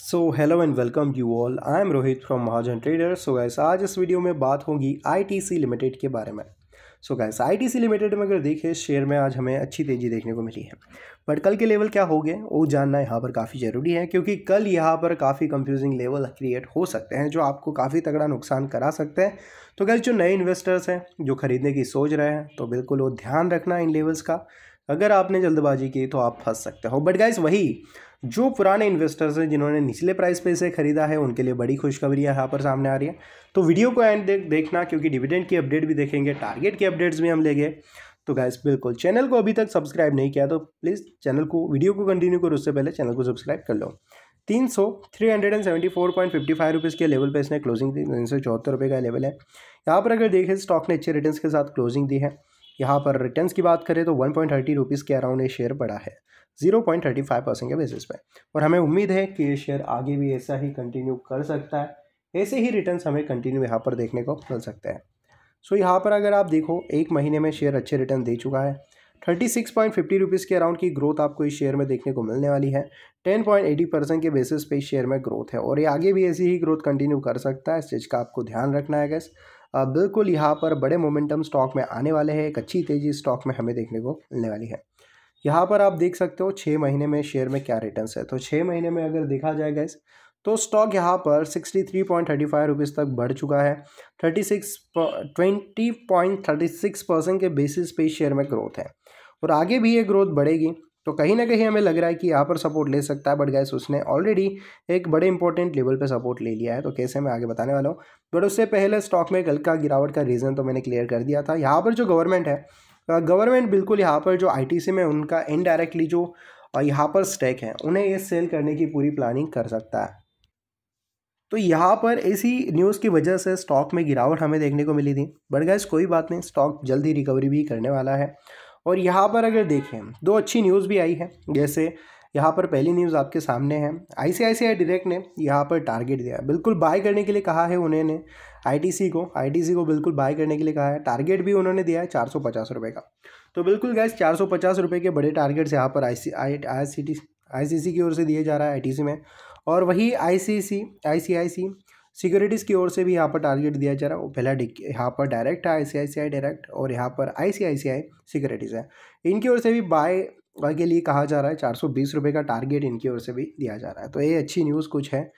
so hello and welcome you all I am Rohit from Mahajan trader so guys आज इस video में बात होगी आईटीसी लिमिटेड के बारे में सो गैस आईटीसी लिमिटेड में अगर देखें शेयर में आज हमें अच्छी तेज़ी देखने को मिली है बट कल के लेवल क्या हो गए वो जानना यहाँ पर काफ़ी ज़रूरी है क्योंकि कल यहाँ पर काफ़ी कंफ्यूजिंग लेवल क्रिएट हो सकते हैं जो आपको काफ़ी तगड़ा नुकसान करा सकते हैं तो गैस जो नए इन्वेस्टर्स हैं जो खरीदने की सोच रहे हैं तो बिल्कुल वो ध्यान रखना इन लेवल्स का अगर आपने जल्दबाजी की तो आप फंस सकते हो बट गैस वही जो पुराने इन्वेस्टर्स हैं जिन्होंने निचले प्राइस पे इसे खरीदा है उनके लिए बड़ी खुशखबरी यहाँ पर सामने आ रही है तो वीडियो को एंड देख देखना क्योंकि डिविडेंड की अपडेट भी देखेंगे टारगेट की अपडेट्स भी हम लेंगे तो गाइस बिल्कुल चैनल को अभी तक सब्सक्राइब नहीं किया तो प्लीज़ चैनल को वीडियो को कंटिन्यू करो उससे पहले चैनल को सब्सक्राइब कर लो तीन सौ three hundred and seventy four point fifty five rupees के लेवल पे इसने क्लोजिंग दी तीन सौ चौहत्तर रुपये का लेवल है यहाँ पर अगर देखें स्टॉक ने अच्छे रिटर्न्स के साथ क्लोजिंग दी है यहाँ पर रिटर्न की बात करें तो वन पॉइंट थर्टी रुपीज़ के अराउंड ये शेयर बढ़ा है zero point thirty five percent के बेसिस पे और हमें उम्मीद है कि ये शेयर आगे भी ऐसा ही कंटिन्यू कर सकता है ऐसे ही रिटर्न हमें कंटिन्यू यहाँ पर देखने को मिल सकते हैं सो so, यहाँ पर अगर आप देखो एक महीने में शेयर अच्छे रिटर्न दे चुका है thirty six point fifty rupees के अराउंड की ग्रोथ आपको इस शेयर में देखने को मिलने वाली है टेन पॉइंट एटी परसेंट के बेसिस पे इस शेयर में ग्रोथ है और ये आगे भी ऐसी ही ग्रोथ कंटिन्यू कर सकता है इस चीज़ का आपको ध्यान रखना है गैस बिल्कुल यहाँ पर बड़े मोमेंटम स्टॉक में आने वाले हैं एक अच्छी तेज़ी स्टॉक में हमें देखने को मिलने वाली है यहाँ पर आप देख सकते हो छः महीने में शेयर में क्या रिटर्न है तो छः महीने में अगर देखा जाए गैस तो स्टॉक यहाँ पर sixty three point thirty five rupees तक बढ़ चुका है thirty six twenty point thirty six percent के बेसिस पे शेयर में ग्रोथ है और आगे भी ये ग्रोथ बढ़ेगी तो कहीं ना कहीं हमें लग रहा है कि यहाँ पर सपोर्ट ले सकता है बट गैस उसने ऑलरेडी एक बड़े इंपॉर्टेंट लेवल पे सपोर्ट ले लिया है तो कैसे मैं आगे बताने वाला हूँ बट उससे पहले स्टॉक में कल का गिरावट का रीज़न तो मैंने क्लियर कर दिया था यहाँ पर जो गवर्नमेंट है गवर्नमेंट बिल्कुल यहाँ पर जो आई में उनका इनडायरेक्टली जो यहाँ पर स्टेक है उन्हें ये सेल करने की पूरी प्लानिंग कर सकता है तो यहाँ पर इसी न्यूज़ की वजह से स्टॉक में गिरावट हमें देखने को मिली थी बट गैस कोई बात नहीं स्टॉक जल्द ही रिकवरी भी करने वाला है और यहाँ पर अगर देखें दो अच्छी न्यूज़ भी आई है जैसे यहाँ पर पहली न्यूज़ आपके सामने है आईसीआईसीआई डायरेक्ट ने यहाँ पर टारगेट दिया है बिल्कुल बाय करने के लिए कहा है उन्होंने आईटीसी को आईटीसी को बिल्कुल बाय करने के लिए कहा है टारगेट भी उन्होंने दिया है चार सौ पचास रुपये का तो बिल्कुल गैस चार सौ पचास रुपये के बड़े टारगेट्स यहाँ पर आई सी आई आई सी टी आई सी सी की ओर से दिए जा रहा है आई टी सी में और वही आई सी सी आई सी आई सी सिक्योरिटीज़ की ओर से भी यहाँ पर टारगेट दिया जा रहा है वो पहला यहाँ पर डायरेक्ट है आई डायरेक्ट और यहाँ पर आई सिक्योरिटीज़ है इनकी ओर से भी बाय के लिए कहा जा रहा है चार सौ बीस रुपये का टारगेट इनकी ओर से भी दिया जा रहा है तो ये अच्छी न्यूज़ कुछ है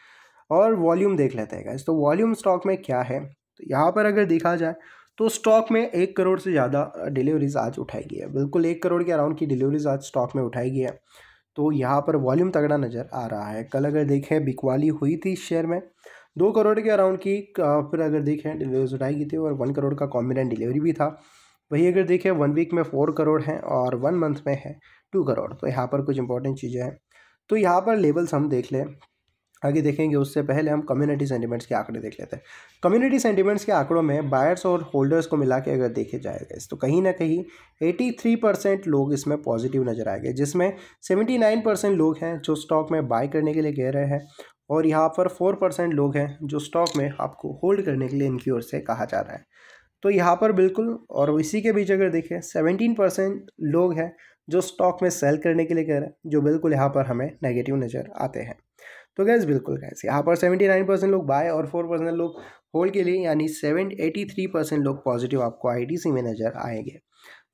और वॉल्यूम देख लेते हैं तो वॉल्यूम स्टॉक में क्या है तो यहाँ पर अगर देखा जाए तो स्टॉक में एक करोड़ से ज़्यादा डिलीवरीज आज उठाई गई है बिल्कुल एक करोड़ के अराउंड की डिलीवरीज आज स्टॉक में उठाई गई है तो यहाँ पर वॉल्यूम तगड़ा नज़र आ रहा है कल अगर देखें बिकवाली हुई थी इस शेयर में दो करोड़ के अराउंड की फिर अगर देखें डिलीवरी उठाई गई थी और वन करोड़ का कॉम्बिनेंट डिलीवरी भी था वही अगर देखें वन वीक में फोर करोड़ है और वन मंथ में है टू करोड़ तो यहाँ पर कुछ इंपॉर्टेंट चीज़ें हैं तो यहाँ पर लेवल्स हम देख लें आगे देखेंगे उससे पहले हम कम्युनिटी सेंटीमेंट्स के आंकड़े देख लेते हैं कम्युनिटी सेंटीमेंट्स के आंकड़ों में बायर्स और होल्डर्स को मिला के अगर देखे जाएगा तो कहीं ना कहीं 83 परसेंट लोग इसमें पॉजिटिव नजर आएंगे जिसमें 79 परसेंट लोग हैं जो स्टॉक में बाय करने के लिए कह रहे हैं और यहाँ पर फोर परसेंट लोग हैं जो स्टॉक में आपको होल्ड करने के लिए इनकी ओर से कहा जा रहा है तो यहाँ पर बिल्कुल और इसी के बीच अगर देखें सेवेंटीन परसेंट लोग हैं जो स्टॉक में सेल करने के लिए कह रहे हैं जो बिल्कुल यहाँ पर हमें नेगेटिव नज़र आते हैं तो गैस बिल्कुल गैस यहाँ पर सेवेंटी नाइन परसेंट लोग बाय और फोर परसेंट लोग होल्ड के लिए यानी सेवन एटी थ्री परसेंट लोग पॉजिटिव आपको आईटीसी में नज़र आएंगे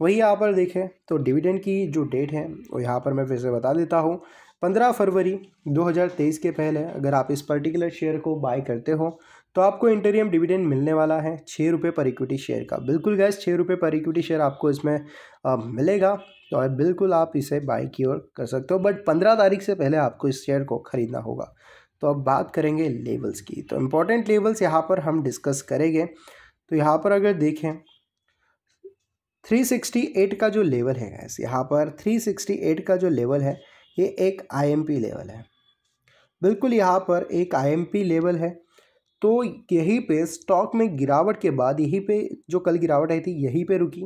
वही यहाँ पर देखें तो डिविडेंड की जो डेट है वो यहाँ पर मैं फिर से बता देता हूँ पंद्रह फरवरी 2023 के पहले अगर आप इस पर्टिकुलर शेयर को बाय करते हो तो आपको इंटरियम डिविडेंड मिलने वाला है छः रुपये पर इक्विटी शेयर का बिल्कुल गैस छः रुपये पर इक्विटी शेयर आपको इसमें आ, मिलेगा तो बिल्कुल आप इसे बाय की ओर कर सकते हो बट पंद्रह तारीख से पहले आपको इस शेयर को ख़रीदना होगा तो अब बात करेंगे लेवल्स की तो इम्पोर्टेंट लेवल्स यहाँ पर हम डिस्कस करेंगे तो यहाँ पर अगर देखें 368 का जो लेवल है गैस यहाँ पर 368 का जो लेवल है ये एक आईएमपी लेवल है बिल्कुल यहाँ पर एक आईएमपी लेवल है तो यहीं पे स्टॉक में गिरावट के बाद यहीं पे जो कल गिरावट आई थी यहीं पे रुकी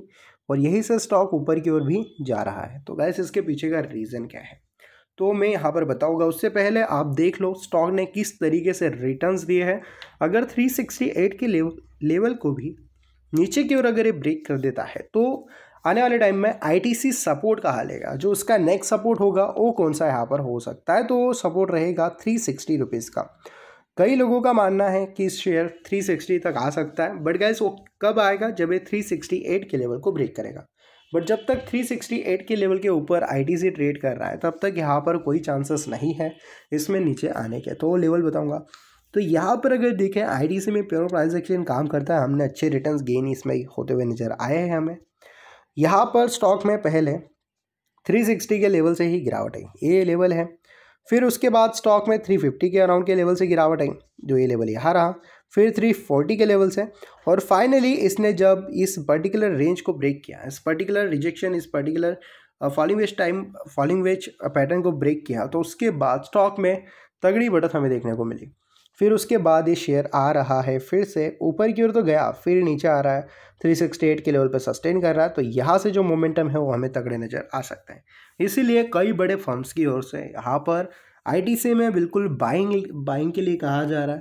और यहीं से स्टॉक ऊपर की ओर भी जा रहा है तो गैस इसके पीछे का रीज़न क्या है तो मैं यहाँ पर बताऊँगा उससे पहले आप देख लो स्टॉक ने किस तरीके से रिटर्न्स दिए हैं अगर 368 के लेवल लेवल को भी नीचे की ओर अगर ये ब्रेक कर देता है तो आने वाले टाइम में आईटीसी सपोर्ट कहा लेगा जो उसका नेक्स्ट सपोर्ट होगा वो कौन सा यहाँ पर हो सकता है तो सपोर्ट रहेगा थ्री सिक्सटी रुपीज़ का कई लोगों का मानना है कि शेयर 360 तक आ सकता है बट गैस वो कब आएगा जब ये 368 के लेवल को ब्रेक करेगा बट जब तक 368 के लेवल के ऊपर आईटीसी ट्रेड कर रहा है तब तक यहाँ पर कोई चांसेस नहीं है इसमें नीचे आने के तो वो लेवल बताऊँगा तो यहाँ पर अगर देखें आई में प्योर प्राइस काम करता है हमने अच्छे रिटर्न गेन इसमें होते हुए नज़र आए हैं हमें यहाँ पर स्टॉक में पहले 360 के लेवल से ही गिरावट आई ये लेवल है फिर उसके बाद स्टॉक में 350 के अराउंड के लेवल से गिरावट आई जो ये लेवल यहाँ रहा फिर 340 के लेवल से और फाइनली इसने जब इस पर्टिकुलर रेंज को ब्रेक किया इस पर्टिकुलर रिजेक्शन इस particular falling wedge time falling wedge pattern को ब्रेक किया तो उसके बाद स्टॉक में तगड़ी बढ़त हमें देखने को मिली फिर उसके बाद ये शेयर आ रहा है फिर से ऊपर की ओर तो गया फिर नीचे आ रहा है 368 के लेवल पर सस्टेन कर रहा है तो यहाँ से जो मोमेंटम है वो हमें तगड़े नज़र आ सकते हैं इसीलिए कई बड़े फर्म्स की ओर से यहाँ पर आई में बिल्कुल बाइंग बाइंग के लिए कहा जा रहा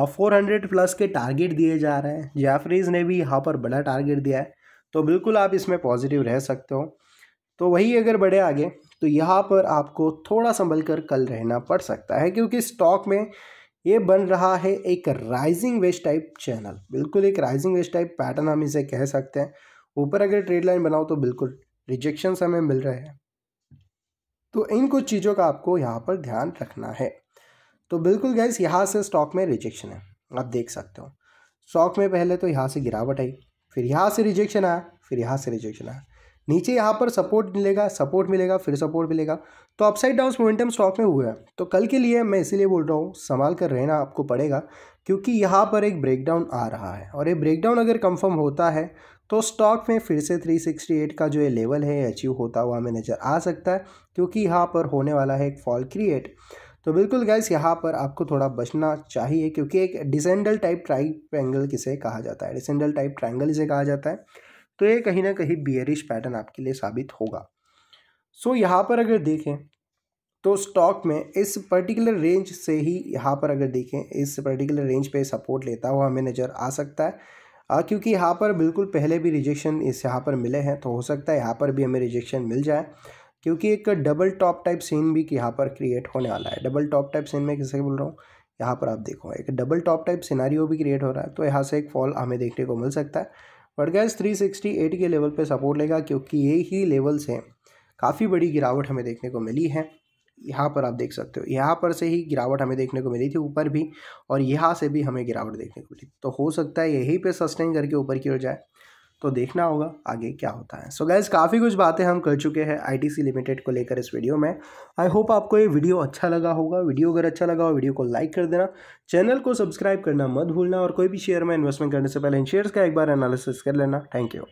है फोर हंड्रेड प्लस के टारगेट दिए जा रहे हैं जैफरीज ने भी यहाँ पर बड़ा टारगेट दिया है तो बिल्कुल आप इसमें पॉजिटिव रह सकते हो तो वही अगर बढ़े आगे तो यहाँ पर आपको थोड़ा संभल कर कल रहना पड़ सकता है क्योंकि स्टॉक में ये बन रहा है एक राइजिंग वेस्ट टाइप चैनल बिल्कुल एक राइजिंग वेस्ट टाइप पैटर्न हम इसे कह सकते हैं ऊपर अगर ट्रेड लाइन बनाओ तो बिल्कुल रिजेक्शन हमें मिल रहे हैं तो इन कुछ चीज़ों का आपको यहाँ पर ध्यान रखना है तो बिल्कुल गैस यहाँ से स्टॉक में रिजेक्शन है आप देख सकते हो स्टॉक में पहले तो यहाँ से गिरावट आई फिर यहाँ से रिजेक्शन आया फिर यहाँ से रिजेक्शन आया नीचे यहाँ पर सपोर्ट मिलेगा सपोर्ट मिलेगा फिर सपोर्ट मिलेगा तो अपसाइड डाउन मोमेंटम स्टॉक में हुआ है तो कल के लिए मैं इसीलिए बोल रहा हूँ संभाल कर रहना आपको पड़ेगा क्योंकि यहाँ पर एक ब्रेकडाउन आ रहा है और ये ब्रेकडाउन अगर कंफर्म होता है तो स्टॉक में फिर से 368 का जो ये लेवल है अचीव होता हुआ हमें नज़र आ सकता है क्योंकि यहाँ पर होने वाला है एक फॉल क्रिएट तो बिल्कुल गैस यहाँ पर आपको थोड़ा बचना चाहिए क्योंकि एक डिसेंडल टाइप ट्राइप ट्राइंगल किसे कहा जाता है डिसेंडल टाइप ट्राइंगल इसे कहा जाता है तो ये कहीं ना कहीं बियरिश पैटर्न आपके लिए साबित होगा सो so, यहाँ पर अगर देखें तो स्टॉक में इस पर्टिकुलर रेंज से ही यहाँ पर अगर देखें इस पर्टिकुलर रेंज पे सपोर्ट लेता हुआ हमें नज़र आ सकता है आ, क्योंकि यहाँ पर बिल्कुल पहले भी रिजेक्शन इस यहाँ पर मिले हैं तो हो सकता है यहाँ पर भी हमें रिजेक्शन मिल जाए क्योंकि एक डबल टॉप टाइप सीन भी यहाँ पर क्रिएट होने वाला है डबल टॉप टाइप सीन में किसे बोल रहा हूँ यहाँ पर आप देखो एक डबल टॉप टाइप सिनारियो भी क्रिएट हो रहा है तो यहाँ से एक फॉल हमें देखने को मिल सकता है बट गैस 368 के लेवल पे सपोर्ट लेगा क्योंकि ये ही लेवल्स हैं काफ़ी बड़ी गिरावट हमें देखने को मिली है यहाँ पर आप देख सकते हो यहाँ पर से ही गिरावट हमें देखने को मिली थी ऊपर भी और यहाँ से भी हमें गिरावट देखने को मिली तो हो सकता है यहीं पे सस्टेन करके ऊपर की ओर जाए तो देखना होगा आगे क्या होता है सो so गैस काफ़ी कुछ बातें हम कर चुके हैं आईटीसी लिमिटेड को लेकर इस वीडियो में आई होप आपको ये वीडियो अच्छा लगा होगा वीडियो अगर अच्छा लगा हो वीडियो को लाइक कर देना चैनल को सब्सक्राइब करना मत भूलना और कोई भी शेयर में इन्वेस्टमेंट करने से पहले इन शेयर्स का एक बार एनालिसिस कर लेना थैंक यू